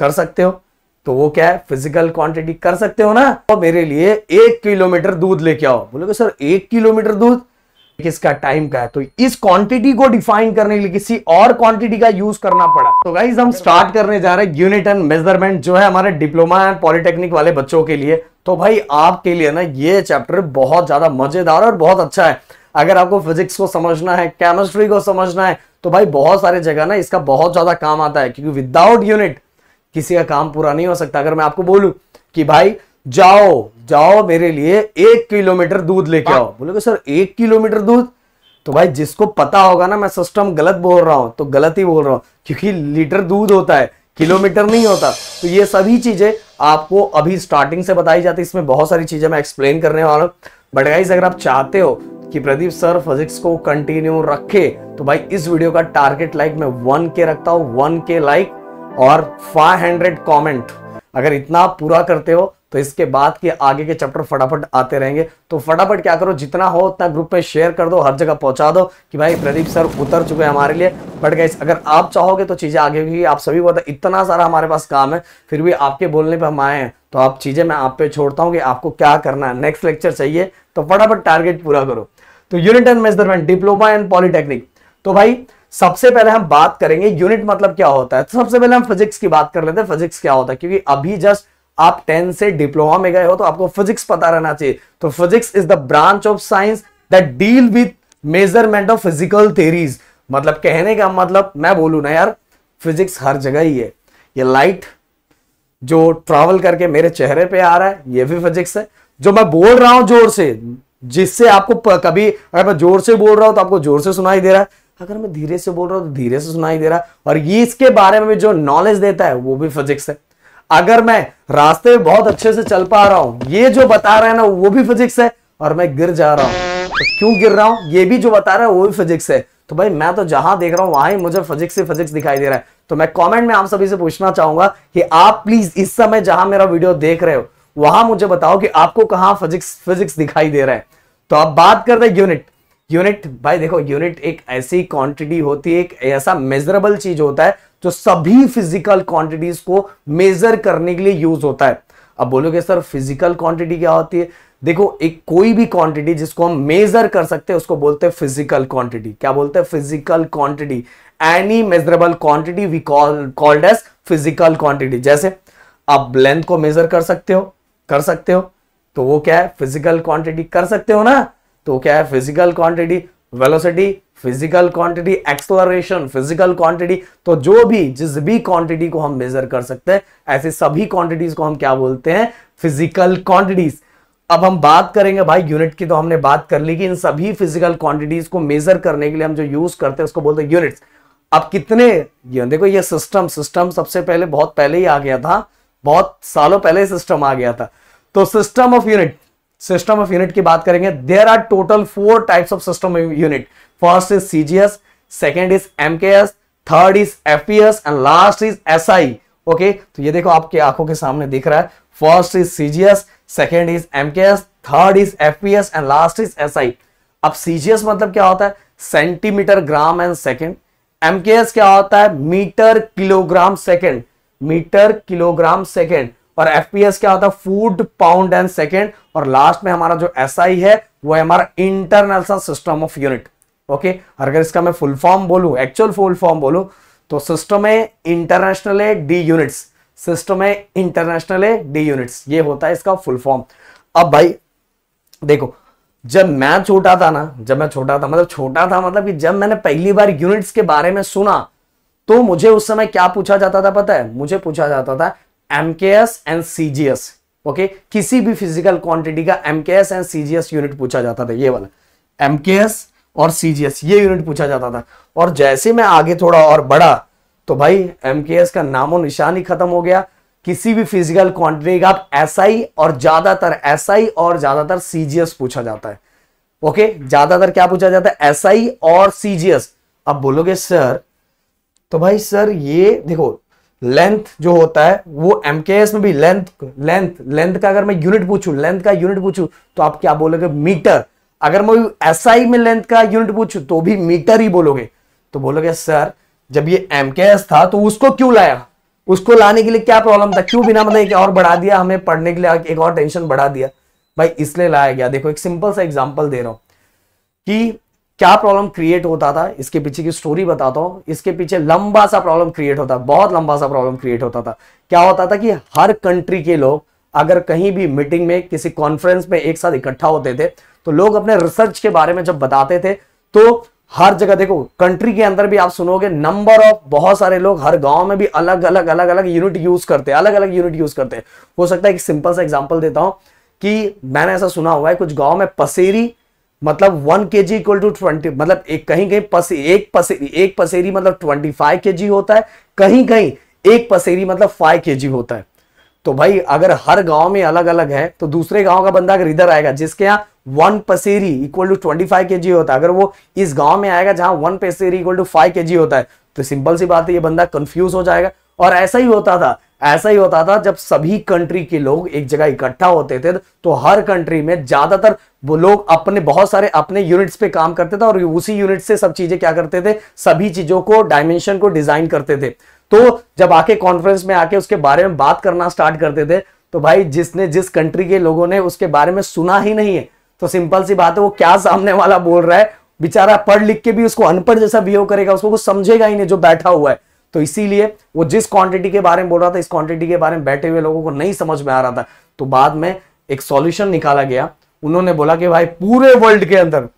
कर सकते हो तो वो क्या है फिजिकल क्वांटिटी कर सकते हो ना तो मेरे लिए एक किलोमीटर दूध लेके आओ बोलोगे सर एक किलोमीटर दूध किसका टाइम का है तो इस क्वांटिटी को डिफाइन करने के लिए किसी और क्वांटिटी का यूज करना पड़ा तो गाइज हम स्टार्ट करने जा रहे हैं यूनिट एंड मेजरमेंट जो है हमारे डिप्लोमा एंड पॉलिटेक्निक वाले बच्चों के लिए तो भाई आपके लिए ना ये चैप्टर बहुत ज्यादा मजेदार और बहुत अच्छा है अगर आपको फिजिक्स को समझना है केमिस्ट्री को समझना है तो भाई बहुत सारे जगह ना इसका बहुत ज्यादा काम आता है क्योंकि विदाउट यूनिट किसी का काम पूरा नहीं हो सकता अगर मैं आपको बोलूं कि भाई जाओ जाओ मेरे लिए एक किलोमीटर दूध लेके आओ हाँ। बोलोगे सर एक किलोमीटर दूध तो भाई जिसको पता होगा ना मैं सिस्टम गलत बोल रहा हूं तो गलत ही बोल रहा हूं क्योंकि लीटर दूध होता है किलोमीटर नहीं होता तो ये सभी चीजें आपको अभी स्टार्टिंग से बताई जाती है इसमें बहुत सारी चीजें मैं एक्सप्लेन करने वाला हूँ बट गाइज अगर आप चाहते हो कि प्रदीप सर फिजिक्स को कंटिन्यू रखे तो भाई इस वीडियो का टारगेट लाइक मैं वन के रखता हूँ वन के लाइक और 500 कमेंट अगर इतना पूरा करते हो तो इसके बाद के आगे के चैप्टर फटाफट आते रहेंगे तो फटाफट क्या करो जितना हो उतना ग्रुप में शेयर कर दो हर जगह पहुंचा दो कि भाई प्रदीप सर उतर चुके हैं हमारे लिए बट गाइस अगर आप चाहोगे तो चीज़ें आगे भी आप सभी को तो इतना सारा हमारे पास काम है फिर भी आपके बोलने पर हम आए हैं तो आप चीज़ें मैं आप पे छोड़ता हूँ कि आपको क्या करना है नेक्स्ट लेक्चर चाहिए तो फटाफट टारगेट पूरा करो तो unit and measurement diploma and polytechnic तो भाई सबसे पहले हम बात करेंगे यूनिट मतलब क्या होता है तो सबसे पहले हम फिजिक्स की बात कर लेते हैं फिजिक्स क्या होता है क्योंकि अभी जस्ट आप टेंथ से डिप्लोमा में गए हो तो आपको फिजिक्स पता रहना चाहिए तो physics is the branch of science that deal with measurement of physical theories मतलब कहने का मतलब मैं बोलू ना यार फिजिक्स हर जगह ही है ये लाइट जो ट्रैवल करके मेरे चेहरे पे आ रहा है ये भी फिजिक्स है जो मैं बोल रहा हूं जोर से जिससे आपको कभी अगर मैं जोर से बोल रहा हूं तो आपको जोर से सुनाई दे रहा है अगर मैं धीरे से बोल रहा हूँ तो धीरे से सुनाई दे रहा है और ये इसके बारे में जो नॉलेज देता है वो भी फिजिक्स है अगर मैं रास्ते में बहुत अच्छे से चल पा रहा हूँ ये जो बता रहा है ना वो भी फिजिक्स है और मैं गिर जा रहा हूं तो क्यों गिर रहा हूं ये भी जो बता रहा है वो भी फिजिक्स है तो भाई मैं तो जहां देख रहा हूं वहां ही मुझे फिजिक्स ही फिजिक्स दिखाई दे रहा है तो मैं कमेंट में आप सभी से पूछना चाहूंगा कि आप प्लीज इस समय जहां मेरा वीडियो देख रहे हो वहां मुझे बताओ कि आपको कहाँ फिजिक्स फिजिक्स दिखाई दे रहा है तो आप बात करते हैं यूनिट यूनिट भाई देखो यूनिट एक ऐसी क्वांटिटी होती है एक ऐसा मेजरेबल चीज होता है जो सभी फिजिकल क्वांटिटीज को मेजर करने के लिए यूज होता है अब बोलोगे सर फिजिकल क्वांटिटी क्या होती है देखो एक कोई भी क्वांटिटी जिसको हम मेजर कर सकते हैं उसको बोलते हैं फिजिकल क्वांटिटी क्या बोलते हैं physical quantity any measurable quantity we call called as physical quantity जैसे आप लेंथ को मेजर कर सकते हो कर सकते हो तो वो क्या है फिजिकल क्वांटिटी कर सकते हो ना तो क्या है physical quantity velocity physical quantity exploration physical quantity तो जो भी जिस भी क्वांटिटी को हम मेजर कर सकते हैं ऐसे सभी क्वांटिटीज को हम क्या बोलते हैं फिजिकल क्वांटिटीज अब हम बात करेंगे भाई यूनिट की तो हमने बात कर ली कि इन सभी फिजिकल क्वांटिटीज को मेजर करने के लिए हम जो यूज करते हैं उसको बोलते हैं यूनिट्स अब कितने ये देखो ये सिस्टम सिस्टम सबसे पहले बहुत पहले ही आ गया था बहुत सालों पहले सिस्टम आ गया था तो system of unit system of unit की बात करेंगे there are total four types of system unit first is CGS second is MKS third is FPS and last is I okay तो ये देखो आपकी आंखों के सामने दिख रहा है first is CGS second is MKS third is S and last is I अब सीजीएस मतलब क्या होता है centimetre gram and second S क्या होता है metre kilogram second metre kilogram second और एस क्या होता है फूड पाउंड एंड सेकेंड और लास्ट में हमारा जो एस SI है वो है हमारा international system of unit okay अगर इसका मैं फुल फॉर्म बोलू एक्चुअल फुल फॉर्म बोलू तो सिस्टम है इंटरनेशनल डी यूनिट्स सिस्टम है इंटरनेशनल डी यूनिट्स ये होता है इसका फुल फॉर्म अब भाई देखो जब मैं छोटा था ना जब मैं छोटा था मतलब छोटा था मतलब कि जब मैंने पहली बार यूनिट्स के बारे में सुना तो मुझे उस समय क्या पूछा जाता था पता है मुझे पूछा जाता था एमकेएस एंड सीजीएस ओके किसी भी फिजिकल क्वांटिटी का एमकेएस एंड सीजीएस यूनिट पूछा जाता था ये वाला एमकेएस और सीजीएस ये यूनिट पूछा जाता था और जैसे मैं आगे थोड़ा और बढ़ा तो भाई एमकेएस का नामो निशान ही खत्म हो गया किसी भी फिजिकल क्वांटिटी का एसआई और ज्यादातर एसआई और ज्यादातर सीजीएस पूछा जाता है ओके ज्यादातर क्या पूछा जाता है एसआई और सीजीएस अब बोलोगे सर तो भाई सर ये देखो लेंथ जो होता है वो एम में भी लेंथ लेंथ लेंथ का अगर मैं यूनिट पूछूं लेंथ का यूनिट पूछूं तो आप क्या बोलोगे मीटर अगर मैं एस SI में लेंथ का यूनिट पूछूं तो भी मीटर ही बोलोगे तो बोलोगे सर जब ये एम था तो उसको क्यों लाया उसको लाने के लिए क्या प्रॉब्लम था क्यों बिना मतलब एक और बढ़ा दिया हमें पढ़ने के लिए एक और टेंशन बढ़ा दिया भाई इसलिए लाया गया देखो एक सिंपल सा एग्जाम्पल दे रहा हूं कि क्या प्रॉब्लम क्रिएट होता था इसके पीछे की स्टोरी बताता हूँ इसके पीछे लंबा सा प्रॉब्लम क्रिएट होता बहुत लंबा सा प्रॉब्लम क्रिएट होता था क्या होता था कि हर कंट्री के लोग अगर कहीं भी मीटिंग में किसी कॉन्फ्रेंस में एक साथ इकट्ठा होते थे तो लोग अपने रिसर्च के बारे में जब बताते थे तो हर जगह देखो कंट्री के अंदर भी आप सुनोगे नंबर ऑफ बहुत सारे लोग हर गांव में भी अलग अलग अलग अलग यूनिट यूज करते हैं अलग अलग यूनिट यूज करते हैं हो सकता है एक सिंपल सा एग्जाम्पल देता हूँ कि मैंने ऐसा सुना हुआ है कुछ गाँव में पसेरी मतलब वन के जी इक्वल टू ट्वेंटी मतलब एक कहीं कहीं पसे, एक पसेरी एक पसेरी मतलब ट्वेंटी फाइव के जी होता है कहीं कहीं एक पसेरी मतलब फाइव के जी होता है तो भाई अगर हर गांव में अलग अलग है तो दूसरे गांव का बंदा अगर इधर आएगा जिसके यहाँ वन पसेरी इक्वल टू ट्वेंटी फाइव के जी होता है अगर वो इस गांव में आएगा जहां वन पसेरी इक्वल टू फाइव के जी होता है तो सिंपल सी बात है ये बंदा कंफ्यूज हो जाएगा और ऐसा ही होता था ऐसा ही होता था जब सभी कंट्री के लोग एक जगह इकट्ठा होते थे तो हर कंट्री में ज्यादातर वो लोग अपने बहुत सारे अपने यूनिट्स पे काम करते थे और उसी यूनिट से सब चीजें क्या करते थे सभी चीजों को डायमेंशन को डिजाइन करते थे तो जब आके कॉन्फ्रेंस में आके उसके बारे में बात करना स्टार्ट करते थे तो भाई जिसने जिस कंट्री के लोगों ने उसके बारे में सुना ही नहीं है तो सिंपल सी बात है वो क्या सामने वाला बोल रहा है बेचारा पढ़ लिख के भी उसको अनपढ़ जैसा बिहेव करेगा उसको कुछ समझेगा ही नहीं जो बैठा हुआ है तो इसीलिए वो जिस क्वांटिटी के बारे में बोल रहा था इस क्वांटिटी के बारे में बैठे हुए लोगों को नहीं समझ में आ रहा था तो बाद में एक सॉल्यूशन निकाला गया उन्होंने बोला कि भाई पूरे वर्ल्ड के अंदर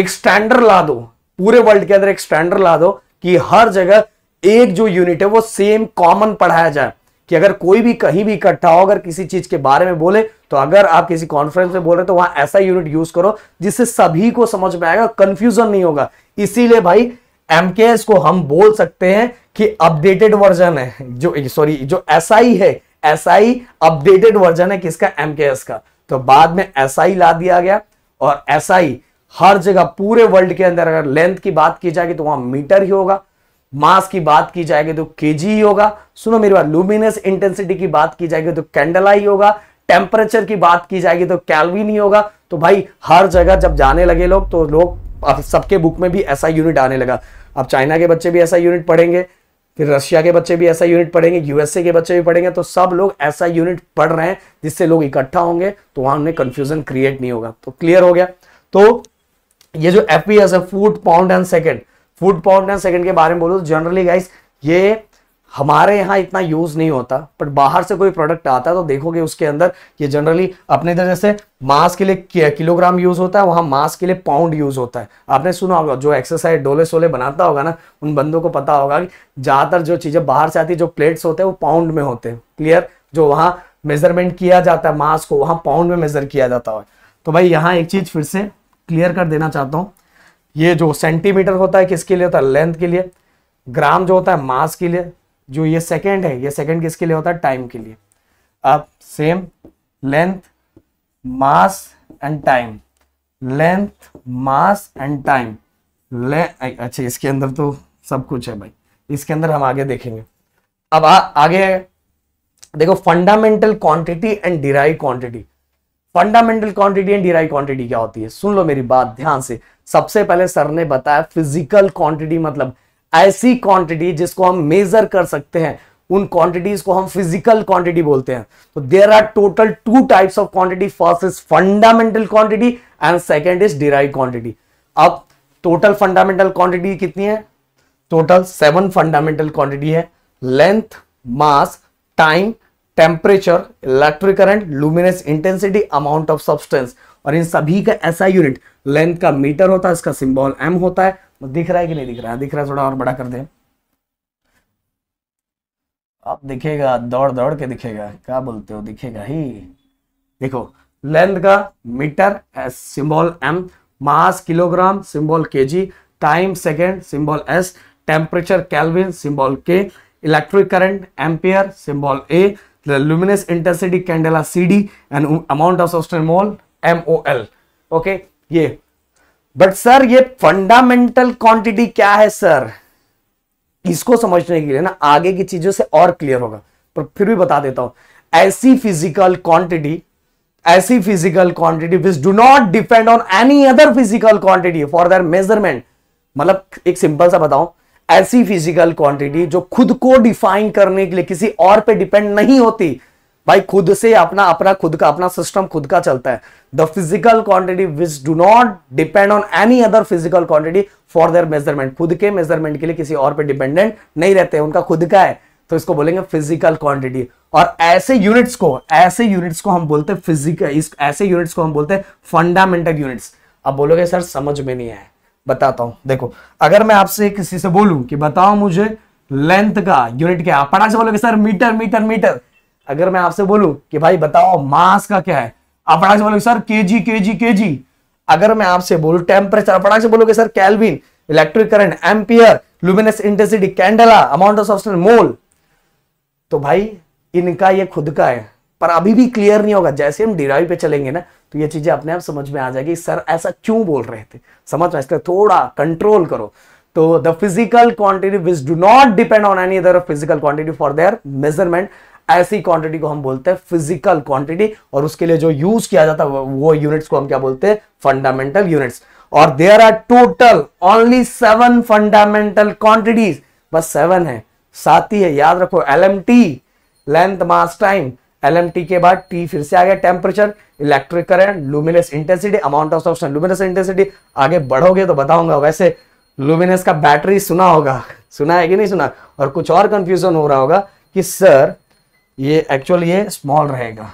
एक स्टैंडर्ड ला दो पूरे वर्ल्ड के अंदर एक स्टैंडर्ड ला दो कि हर जगह एक जो यूनिट है वो सेम कॉमन पढ़ाया जाए कि अगर कोई भी कहीं भी इकट्ठा हो अगर किसी चीज के बारे में बोले तो अगर आप किसी कॉन्फ्रेंस में बोल रहे हो तो वहां ऐसा यूनिट यूज करो जिससे सभी को समझ में आएगा कंफ्यूजन नहीं होगा इसीलिए भाई एमकेएस को हम बोल सकते हैं कि अपडेटेड वर्जन है जो सॉरी जो एसआई है एसआई अपडेटेड वर्जन है किसका एमकेएस का तो बाद में एसआई ला दिया गया और एसआई हर जगह पूरे वर्ल्ड के अंदर अगर लेंथ की बात की जाएगी तो वहां मीटर ही होगा मास की बात की जाएगी तो केजी ही होगा सुनो मेरी बात लुमिनस इंटेंसिटी की बात की जाएगी तो कैंडला ही होगा टेम्परेचर की बात की जाएगी तो कैलविन ही होगा तो भाई हर जगह जब जाने लगे लोग तो लोग सबके बुक में भी ऐसा यूनिट आने लगा अब चाइना के बच्चे भी ऐसा यूनिट पढ़ेंगे फिर रशिया के बच्चे भी ऐसा यूनिट पढ़ेंगे यूएसए के बच्चे भी पढ़ेंगे तो सब लोग ऐसा यूनिट पढ़ रहे हैं जिससे लोग इकट्ठा होंगे तो वहां उन्हें कंफ्यूजन क्रिएट नहीं होगा तो क्लियर हो गया तो ये जो एफ है foot pound and second foot pound and second के बारे में बोलो जनरली गाइस ये हमारे यहाँ इतना यूज नहीं होता बट बाहर से कोई प्रोडक्ट आता है तो देखोगे उसके अंदर ये जनरली अपने इधर जैसे मांस के लिए किलोग्राम यूज होता है वहाँ मांस के लिए पाउंड यूज होता है आपने सुना होगा जो एक्सरसाइज डोले सोले बनाता होगा ना उन बंदों को पता होगा कि ज़्यादातर जो चीज़ें बाहर से आती है जो प्लेट्स होते हैं वो पाउंड में होते हैं क्लियर जो वहाँ मेजरमेंट किया जाता है मास को वहाँ पाउंड में मेजर किया जाता है तो भाई यहाँ एक चीज़ फिर से क्लियर कर देना चाहता हूँ ये जो सेंटीमीटर होता है किसके लिए होता है लेंथ के लिए ग्राम जो होता है मास के लिए जो ये सेकेंड है ये सेकेंड किसके लिए होता है टाइम के लिए अब same length mass and time length mass and time ले अच्छा इसके अंदर तो सब कुछ है भाई इसके अंदर हम आगे देखेंगे अब आ, आगे देखो fundamental quantity and derive quantity fundamental quantity and derive quantity क्या होती है सुन लो मेरी बात ध्यान से सबसे पहले सर ने बताया फिजिकल क्वांटिटी मतलब ऐसी क्वांटिटी जिसको हम मेजर कर सकते हैं उन क्वांटिटीज को हम फिजिकल क्वांटिटी बोलते हैं तो there are total two types of quantity first is fundamental quantity and second is derive quantity अब टोटल फंडामेंटल क्वांटिटी कितनी है टोटल सेवन फंडामेंटल क्वांटिटी है length mass time temperature electric current luminous intensity amount of substance और इन सभी का ऐसा unit length का मीटर होता है इसका सिंबल एम होता है दिख रहा है कि नहीं दिख रहा है दिख रहा है थोड़ा और बड़ा कर दे आप दिखेगा दौड़ दौड़ के दिखेगा क्या बोलते हो दिखेगा ही देखो लेंथ का metre symbol M mass kilogram symbol KG time second symbol S temperature kelvin symbol K electric current ampere symbol A luminous intensity candela C D and amount of सोस्टर mole M O L okay ये but sir ये fundamental quantity क्या है sir इसको समझने के लिए ना आगे की चीजों से और क्लियर होगा पर फिर भी बता देता हूं ऐसी फिजिकल क्वांटिटी ऐसी physical quantity which do not depend on any other physical quantity for their measurement मतलब एक सिंपल सा बताऊं ऐसी फिजिकल क्वांटिटी जो खुद को डिफाइन करने के लिए किसी और पे डिपेंड नहीं होती भाई खुद से अपना अपना खुद का अपना सिस्टम खुद का चलता है the physical quantity which do not depend on any other physical quantity for their measurement खुद के मेजरमेंट के लिए किसी और पे डिपेंडेंट नहीं रहते उनका खुद का है तो इसको बोलेंगे फिजिकल क्वांटिटी और ऐसे यूनिट्स को ऐसे यूनिट्स को हम बोलते हैं फिजिकल ऐसे यूनिट्स को हम बोलते हैं फंडामेंटल यूनिट्स अब बोलोगे सर समझ में नहीं आया बताता हूं देखो अगर मैं आपसे किसी से बोलूं कि बताओ मुझे लेंथ का यूनिट क्या पढ़ा से बोलोगे सर मीटर मीटर मीटर अगर मैं आपसे बोलूं कि भाई बताओ मास का क्या है आप फटाक से बोलोगे सर के जी के जी के जी अगर मैं आपसे बोलू टेम्परेचर आप फटाक से बोलोगे sir kelvin electric current ampere luminous intensity candela amount of substance mole तो भाई इनका ये खुद का है पर अभी भी क्लियर नहीं होगा जैसे हम डिराइव पे चलेंगे ना तो ये चीजें अपने आप समझ में आ जाएगी सर ऐसा क्यों बोल रहे थे समझ में इसका थोड़ा कंट्रोल करो तो the physical quantity which do not depend on any other physical quantity for their measurement ऐसी क्वांटिटी को हम बोलते हैं फिजिकल क्वांटिटी और उसके लिए जो यूज किया जाता है वो यूनिट्स को हम क्या बोलते हैं फंडामेंटल यूनिट्स और there are total only seven fundamental quantities बस सेवन है साथ ही है याद रखो L M T length mass time L के बाद टी फिर से आ गया temperature electric current luminous intensity amount of substance luminous intensity आगे बढ़ोगे तो बताऊंगा वैसे लुमिनस का बैटरी सुना होगा सुना है कि नहीं सुना और कुछ और कंफ्यूजन हो रहा होगा कि सर ये एक्चुअल ये स्मॉल रहेगा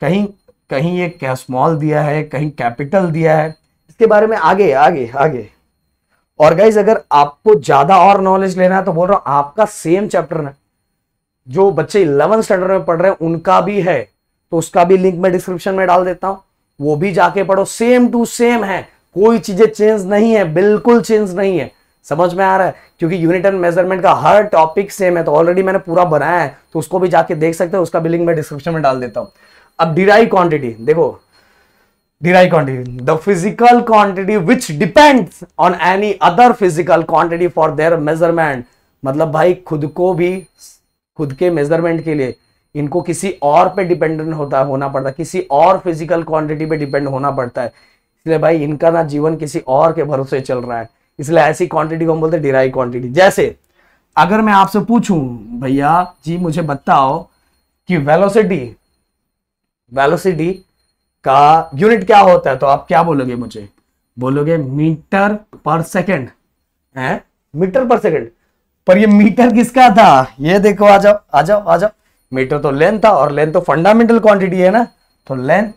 कहीं कहीं ये क्या स्मॉल दिया है कहीं कैपिटल दिया है इसके बारे में आगे आगे आगे और गाइज अगर आपको ज्यादा और नॉलेज लेना है तो बोल रहा हूं आपका सेम चैप्टर है जो बच्चे इलेवन स्टैंडर्ड में पढ़ रहे हैं उनका भी है तो उसका भी लिंक मैं डिस्क्रिप्शन में डाल देता हूं वो भी जाके पढ़ो सेम टू सेम है कोई चीजें चेंज नहीं है बिल्कुल चेंज नहीं है समझ में आ रहा है क्योंकि यूनिट एंड मेजरमेंट का हर टॉपिक सेम है तो ऑलरेडी मैंने पूरा बनाया है तो उसको भी जाके देख सकते हो उसका बिलिंग मैं डिस्क्रिप्शन में डाल देता हूं अब डिराई क्वांटिटी देखो derive quantity the physical quantity which depends on any other physical quantity for their measurement मतलब भाई खुद को भी खुद के मेजरमेंट के लिए इनको किसी और पे डिपेंडेंट होता होना पड़ता है किसी और फिजिकल क्वांटिटी पे डिपेंड होना पड़ता है इसलिए भाई इनका ना जीवन किसी और के भरोसे चल रहा है इसलिए ऐसी क्वांटिटी को हम बोलते हैं डिराइव क्वांटिटी जैसे अगर मैं आपसे पूछूं भैया जी मुझे बताओ कि वेलोसिटी वेलोसिटी का यूनिट क्या होता है तो आप क्या बोलोगे मुझे बोलोगे मीटर पर सेकेंड है मीटर पर सेकेंड पर ये मीटर किसका था ये देखो आ जाओ आ जाओ आ जाओ मीटर तो लेंथ था और लेंथ तो फंडामेंटल क्वांटिटी है ना तो लेंथ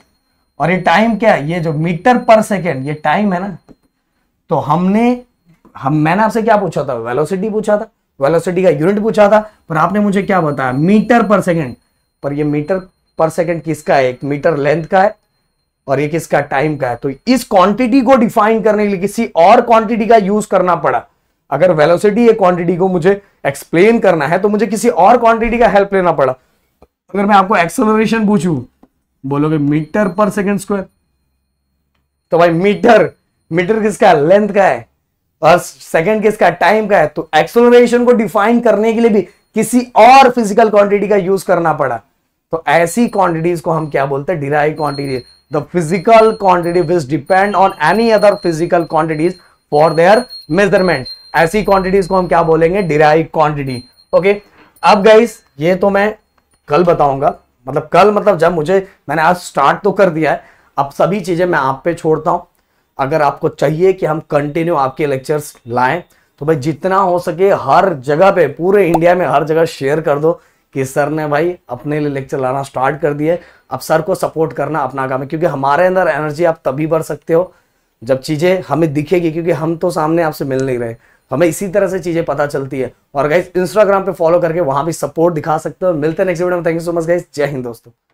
और ये टाइम क्या है ये जो मीटर पर सेकेंड ये टाइम है ना तो हमने हम मैंने आपसे क्या पूछा था वेलोसिटी पूछा था वेलोसिटी का यूनिट पूछा था पर आपने मुझे क्या बताया मीटर पर सेकेंड पर ये मीटर पर सेकेंड किसका है एक मीटर लेंथ का है और ये किसका टाइम का है तो इस क्वांटिटी को डिफाइन करने के लिए किसी और क्वांटिटी का यूज करना पड़ा अगर वेलोसिटी ये क्वांटिटी को मुझे एक्सप्लेन करना है तो मुझे किसी और क्वांटिटी का हेल्प लेना पड़ा अगर मैं आपको एक्सेलरेशन पूछू बोलोगे मीटर पर सेकेंड स्क्वायर तो भाई मीटर मीटर किसका लेंथ का है और सेकंड किसका टाइम का है तो एक्सोलेशन को डिफाइन करने के लिए भी किसी और फिजिकल क्वांटिटी का यूज करना पड़ा तो ऐसी क्वांटिटीज को हम क्या बोलते हैं derive quantity the physical quantity which depend on any other physical quantities for their measurement ऐसी क्वांटिटीज को हम क्या बोलेंगे डिराइव क्वांटिटी ओके अब गाइस ये तो मैं कल बताऊंगा मतलब कल मतलब जब मुझे मैंने आज स्टार्ट तो कर दिया है अब सभी चीजें मैं आप पे छोड़ता हूं अगर आपको चाहिए कि हम कंटिन्यू आपके लेक्चर्स लाएं तो भाई जितना हो सके हर जगह पे पूरे इंडिया में हर जगह शेयर कर दो कि सर ने भाई अपने लिए लेक्चर लाना स्टार्ट कर दिए अब सर को सपोर्ट करना अपना काम है क्योंकि हमारे अंदर एनर्जी आप तभी बढ़ सकते हो जब चीज़ें हमें दिखेगी क्योंकि हम तो सामने आपसे मिल नहीं रहे तो हमें इसी तरह से चीज़ें पता चलती है और गाइज इंस्टाग्राम पे फॉलो करके वहाँ भी सपोर्ट दिखा सकते हो मिलते हैं नेक्स्ट वीडियो में thank you so much guys जय हिंद दोस्तों